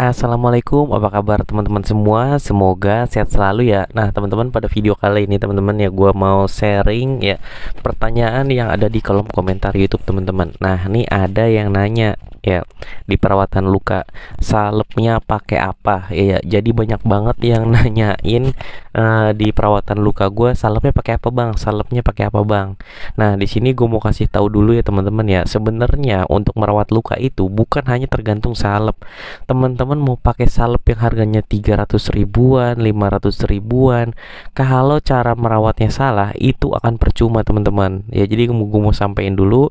Assalamualaikum, apa kabar teman-teman semua? Semoga sehat selalu ya. Nah, teman-teman pada video kali ini teman-teman ya gua mau sharing ya pertanyaan yang ada di kolom komentar YouTube teman-teman. Nah, ini ada yang nanya ya di perawatan luka salepnya pakai apa ya, jadi banyak banget yang nanyain uh, di perawatan luka gue salepnya pakai apa bang salepnya pakai apa bang nah di sini gue mau kasih tahu dulu ya teman-teman ya sebenarnya untuk merawat luka itu bukan hanya tergantung salep teman-teman teman-teman mau pakai salep yang harganya 300 ribuan, 500 ribuan, kalau cara merawatnya salah itu akan percuma teman-teman. Ya jadi gue mau sampaikan dulu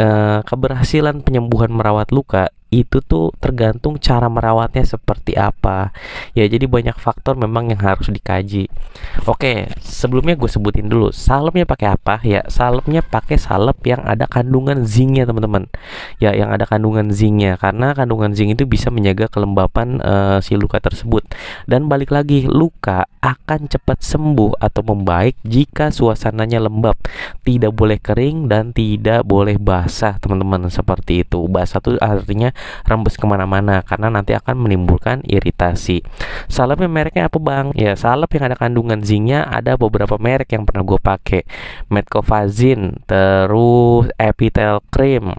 eh, keberhasilan penyembuhan merawat luka itu tuh tergantung cara merawatnya seperti apa ya jadi banyak faktor memang yang harus dikaji oke sebelumnya gue sebutin dulu salepnya pakai apa ya salepnya pakai salep yang ada kandungan zinknya teman-teman ya yang ada kandungan zincnya karena kandungan zinc itu bisa menjaga kelembapan uh, si luka tersebut dan balik lagi luka akan cepat sembuh atau membaik jika suasananya lembab tidak boleh kering dan tidak boleh basah teman-teman seperti itu basah tuh artinya rembes kemana-mana karena nanti akan menimbulkan iritasi. Salepnya mereknya apa bang? Ya salep yang ada kandungan zinnya ada beberapa merek yang pernah gue pakai. Metcofazin, terus Epitel Cream,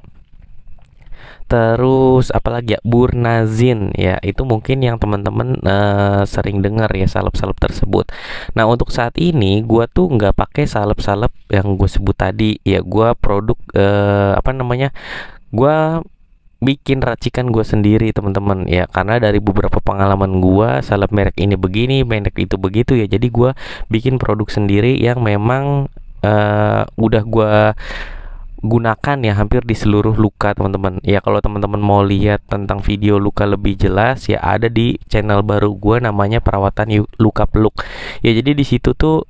terus apalagi ya burnazin ya itu mungkin yang teman-teman uh, sering dengar ya salep-salep tersebut nah untuk saat ini gua tuh nggak pakai salep-salep yang gue sebut tadi ya gua produk uh, apa namanya gua bikin racikan gue sendiri teman-teman ya karena dari beberapa pengalaman gue salep merek ini begini merek itu begitu ya jadi gue bikin produk sendiri yang memang uh, udah gue gunakan ya hampir di seluruh luka teman-teman ya kalau teman-teman mau lihat tentang video luka lebih jelas ya ada di channel baru gue namanya perawatan luka peluk ya jadi di situ tuh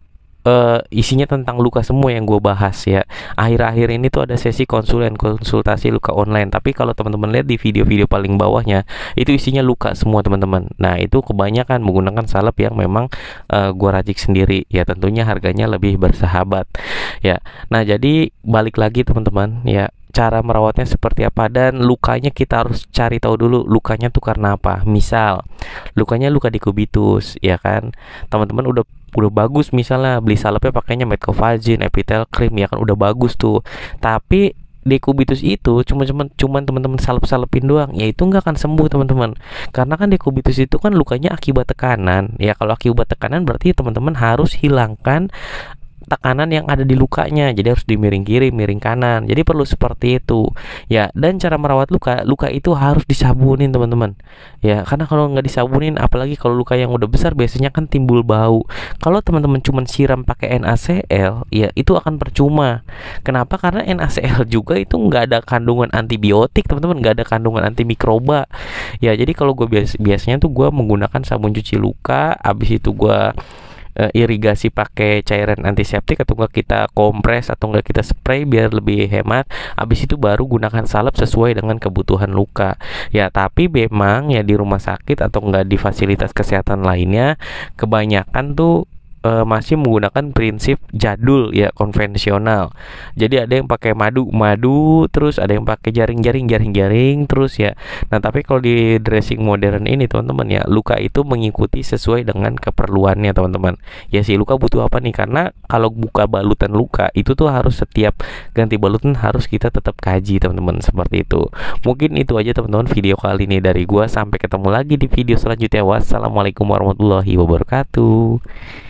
uh, isinya tentang luka semua yang gue bahas ya. Akhir-akhir ini tuh ada sesi konsulen konsultasi luka online. Tapi kalau teman-teman lihat di video-video paling bawahnya itu isinya luka semua teman-teman. Nah itu kebanyakan menggunakan salep yang memang uh, eh, gue racik sendiri ya. Tentunya harganya lebih bersahabat ya. Nah jadi balik lagi teman-teman ya cara merawatnya seperti apa dan lukanya kita harus cari tahu dulu lukanya tuh karena apa misal lukanya luka di kubitus ya kan teman-teman udah udah bagus misalnya beli salepnya pakainya metcovagin epitel cream ya kan udah bagus tuh. Tapi dekubitus itu cuma cuman cuman teman-teman salep-salepin doang ya itu nggak akan sembuh teman-teman karena kan dekubitus itu kan lukanya akibat tekanan ya kalau akibat tekanan berarti teman-teman harus hilangkan tekanan yang ada di lukanya jadi harus dimiring kiri miring kanan jadi perlu seperti itu ya dan cara merawat luka luka itu harus disabunin teman-teman ya karena kalau nggak disabunin apalagi kalau luka yang udah besar biasanya kan timbul bau kalau teman-teman cuma siram pakai NaCl ya itu akan percuma kenapa karena NaCl juga itu nggak ada kandungan antibiotik teman-teman nggak ada kandungan antimikroba ya jadi kalau gue bias biasanya tuh gue menggunakan sabun cuci luka abis itu gue uh, irigasi pakai cairan antiseptik atau enggak kita kompres atau enggak kita spray biar lebih hemat habis itu baru gunakan salep sesuai dengan kebutuhan luka ya tapi memang ya di rumah sakit atau enggak di fasilitas kesehatan lainnya kebanyakan tuh uh, masih menggunakan prinsip jadul ya konvensional. Jadi ada yang pakai madu-madu, terus ada yang pakai jaring-jaring jaring-jaring terus ya. Nah, tapi kalau di dressing modern ini teman-teman ya, luka itu mengikuti sesuai dengan keperluannya teman-teman. Ya si luka butuh apa nih? Karena kalau buka balutan luka itu tuh harus setiap ganti balutan harus kita tetap kaji teman-teman seperti itu. Mungkin itu aja teman-teman video kali ini dari gua sampai ketemu lagi di video selanjutnya. Wassalamualaikum warahmatullahi wabarakatuh.